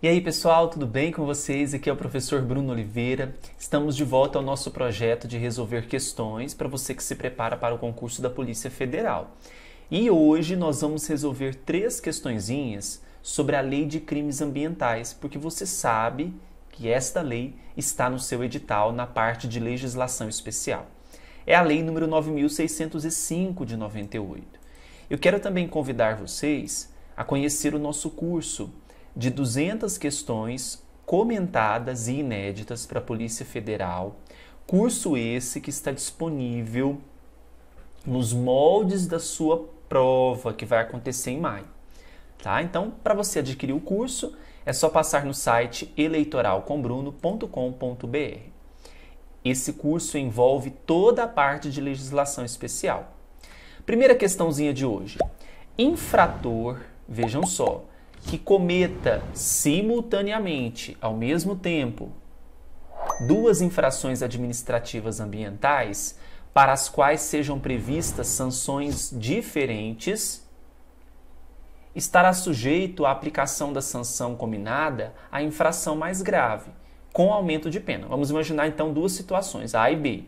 E aí pessoal, tudo bem com vocês? Aqui é o professor Bruno Oliveira. Estamos de volta ao nosso projeto de resolver questões para você que se prepara para o concurso da Polícia Federal. E hoje nós vamos resolver três questõezinhas sobre a Lei de Crimes Ambientais, porque você sabe que esta lei está no seu edital na parte de legislação especial. É a Lei número 9605 de 98. Eu quero também convidar vocês a conhecer o nosso curso de 200 questões comentadas e inéditas para a Polícia Federal. Curso esse que está disponível nos moldes da sua prova que vai acontecer em maio. Tá? Então, para você adquirir o curso, é só passar no site eleitoralcombruno.com.br. Esse curso envolve toda a parte de legislação especial. Primeira questãozinha de hoje. Infrator, vejam só, que cometa simultaneamente, ao mesmo tempo, duas infrações administrativas ambientais para as quais sejam previstas sanções diferentes, estará sujeito à aplicação da sanção combinada à infração mais grave, com aumento de pena. Vamos imaginar então duas situações, A e B,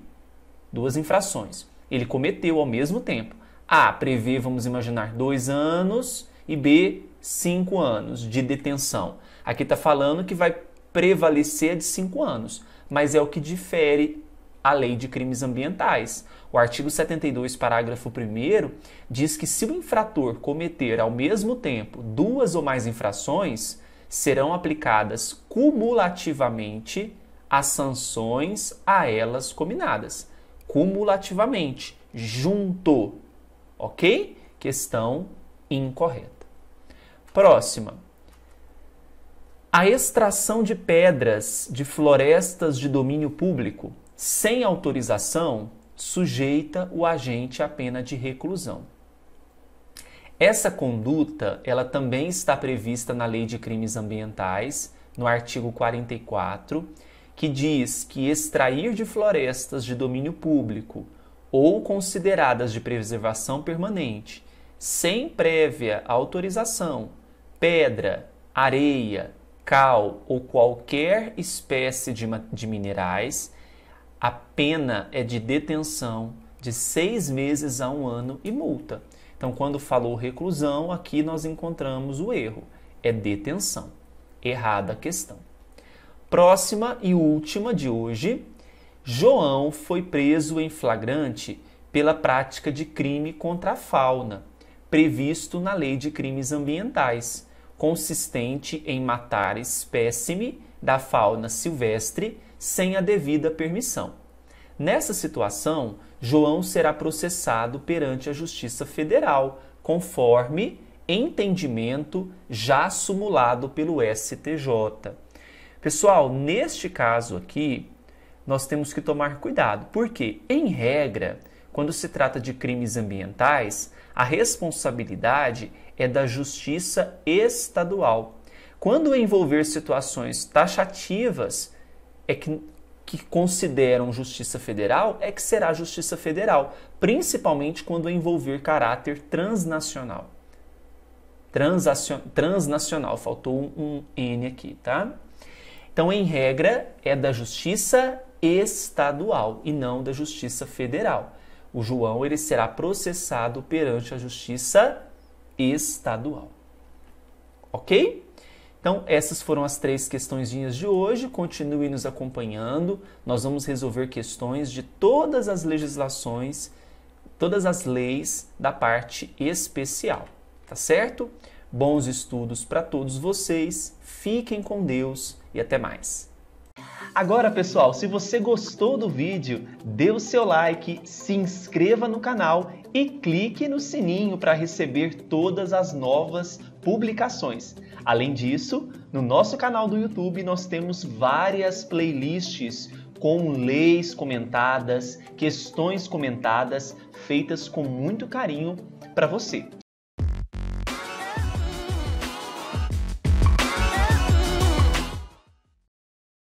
duas infrações. Ele cometeu ao mesmo tempo. A prevê, vamos imaginar, dois anos e B, cinco anos de detenção. Aqui está falando que vai prevalecer de cinco anos, mas é o que difere a lei de crimes ambientais. O artigo 72, parágrafo 1, diz que se o infrator cometer ao mesmo tempo duas ou mais infrações, serão aplicadas cumulativamente as sanções a elas combinadas. Cumulativamente, junto. Ok? Questão incorreta. Próxima. A extração de pedras de florestas de domínio público sem autorização sujeita o agente à pena de reclusão. Essa conduta, ela também está prevista na Lei de Crimes Ambientais, no artigo 44, que diz que extrair de florestas de domínio público ou consideradas de preservação permanente, sem prévia autorização, pedra, areia, cal ou qualquer espécie de, de minerais, a pena é de detenção de seis meses a um ano e multa. Então, quando falou reclusão, aqui nós encontramos o erro. É detenção. Errada a questão. Próxima e última de hoje, João foi preso em flagrante pela prática de crime contra a fauna, previsto na Lei de Crimes Ambientais, consistente em matar espécime da fauna silvestre sem a devida permissão. Nessa situação, João será processado perante a Justiça Federal, conforme entendimento já simulado pelo STJ. Pessoal, neste caso aqui, nós temos que tomar cuidado, porque, em regra, quando se trata de crimes ambientais, a responsabilidade é da justiça estadual. Quando envolver situações taxativas, é que, que consideram justiça federal, é que será justiça federal, principalmente quando envolver caráter transnacional. Transacion, transnacional, faltou um, um N aqui, tá? Então, em regra, é da justiça estadual e não da justiça federal o João ele será processado perante a justiça estadual. Ok? Então, essas foram as três questõezinhas de hoje. Continue nos acompanhando. Nós vamos resolver questões de todas as legislações, todas as leis da parte especial. Tá certo? Bons estudos para todos vocês. Fiquem com Deus e até mais. Agora, pessoal, se você gostou do vídeo, dê o seu like, se inscreva no canal e clique no sininho para receber todas as novas publicações. Além disso, no nosso canal do YouTube nós temos várias playlists com leis comentadas, questões comentadas, feitas com muito carinho para você.